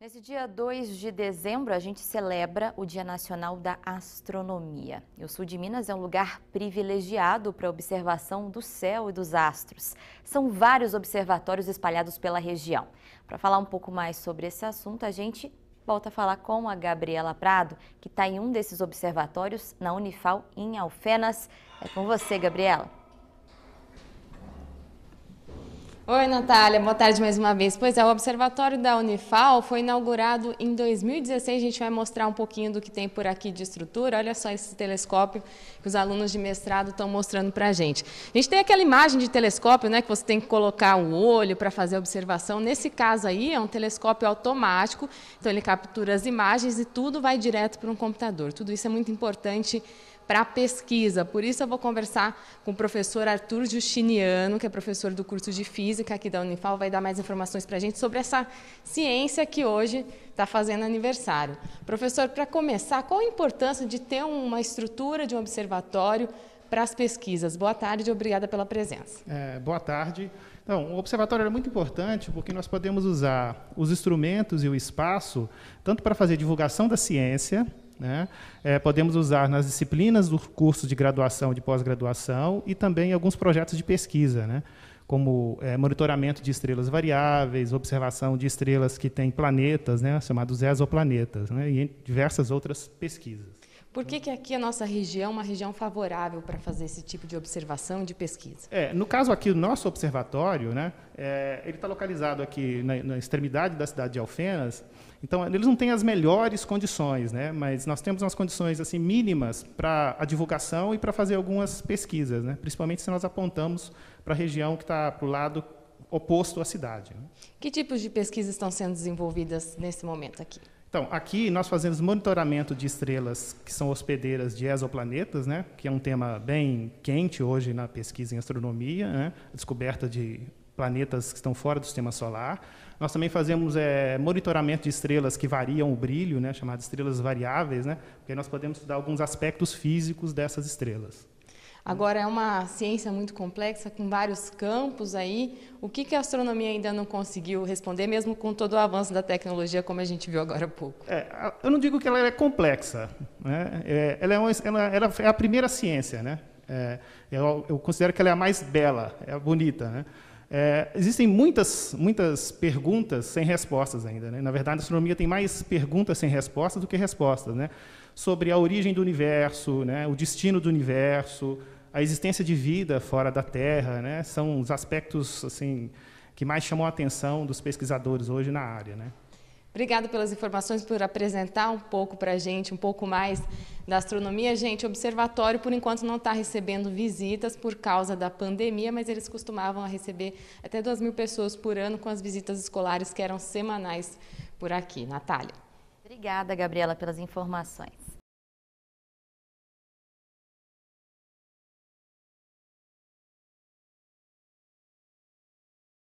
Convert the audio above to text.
Nesse dia 2 de dezembro, a gente celebra o Dia Nacional da Astronomia. E o sul de Minas é um lugar privilegiado para a observação do céu e dos astros. São vários observatórios espalhados pela região. Para falar um pouco mais sobre esse assunto, a gente volta a falar com a Gabriela Prado, que está em um desses observatórios na Unifal, em Alfenas. É com você, Gabriela. Oi, Natália, boa tarde mais uma vez. Pois é, o Observatório da Unifal foi inaugurado em 2016. A gente vai mostrar um pouquinho do que tem por aqui de estrutura. Olha só esse telescópio que os alunos de mestrado estão mostrando para a gente. A gente tem aquela imagem de telescópio, né, que você tem que colocar o olho para fazer a observação. Nesse caso aí, é um telescópio automático, então ele captura as imagens e tudo vai direto para um computador. Tudo isso é muito importante para pesquisa. Por isso eu vou conversar com o professor Arthur Justiniano, que é professor do curso de Física aqui da Unifal, vai dar mais informações para a gente sobre essa ciência que hoje está fazendo aniversário. Professor, para começar, qual a importância de ter uma estrutura de um observatório para as pesquisas? Boa tarde e obrigada pela presença. É, boa tarde. Então, o observatório é muito importante porque nós podemos usar os instrumentos e o espaço tanto para fazer divulgação da ciência, né? É, podemos usar nas disciplinas do curso de graduação e de pós-graduação e também alguns projetos de pesquisa, né? como é, monitoramento de estrelas variáveis, observação de estrelas que têm planetas, né? chamados exoplanetas, né? e diversas outras pesquisas. Por que, que aqui a nossa região é uma região favorável para fazer esse tipo de observação e de pesquisa? É, no caso aqui, o nosso observatório, né, é, ele está localizado aqui na, na, extremidade da cidade de Alfenas, então eles não têm as melhores condições, né, mas nós temos umas condições assim mínimas para a divulgação e para fazer algumas pesquisas, né, principalmente se nós apontamos para a região que está para o lado oposto à cidade. Né. Que tipos de pesquisas estão sendo desenvolvidas nesse momento aqui? Então, aqui nós fazemos monitoramento de estrelas que são hospedeiras de exoplanetas, né, que é um tema bem quente hoje na pesquisa em astronomia, né, descoberta de planetas que estão fora do sistema solar. Nós também fazemos é, monitoramento de estrelas que variam o brilho, né, chamadas estrelas variáveis, né, porque nós podemos estudar alguns aspectos físicos dessas estrelas. Agora é uma ciência muito complexa, com vários campos aí. O que, que a astronomia ainda não conseguiu responder, mesmo com todo o avanço da tecnologia, como a gente viu agora há pouco? É, eu não digo que ela é complexa. Né? É, ela, é uma, ela, ela, é a primeira ciência. Né? É, eu, eu, considero que ela é a mais bela, é a bonita. Né? É, existem muitas, muitas perguntas sem respostas ainda. Né? Na verdade, a astronomia tem mais perguntas sem respostas do que respostas. Né? Sobre a origem do universo, né? o destino do universo a existência de vida fora da Terra, né? São os aspectos assim que mais chamam a atenção dos pesquisadores hoje na área, né? Obrigado pelas informações, por apresentar um pouco para a gente, um pouco mais da astronomia. Gente, o observatório, por enquanto, não está recebendo visitas por causa da pandemia, mas eles costumavam receber até 2 mil pessoas por ano com as visitas escolares que eram semanais por aqui. Natália. Obrigada, Gabriela, pelas informações.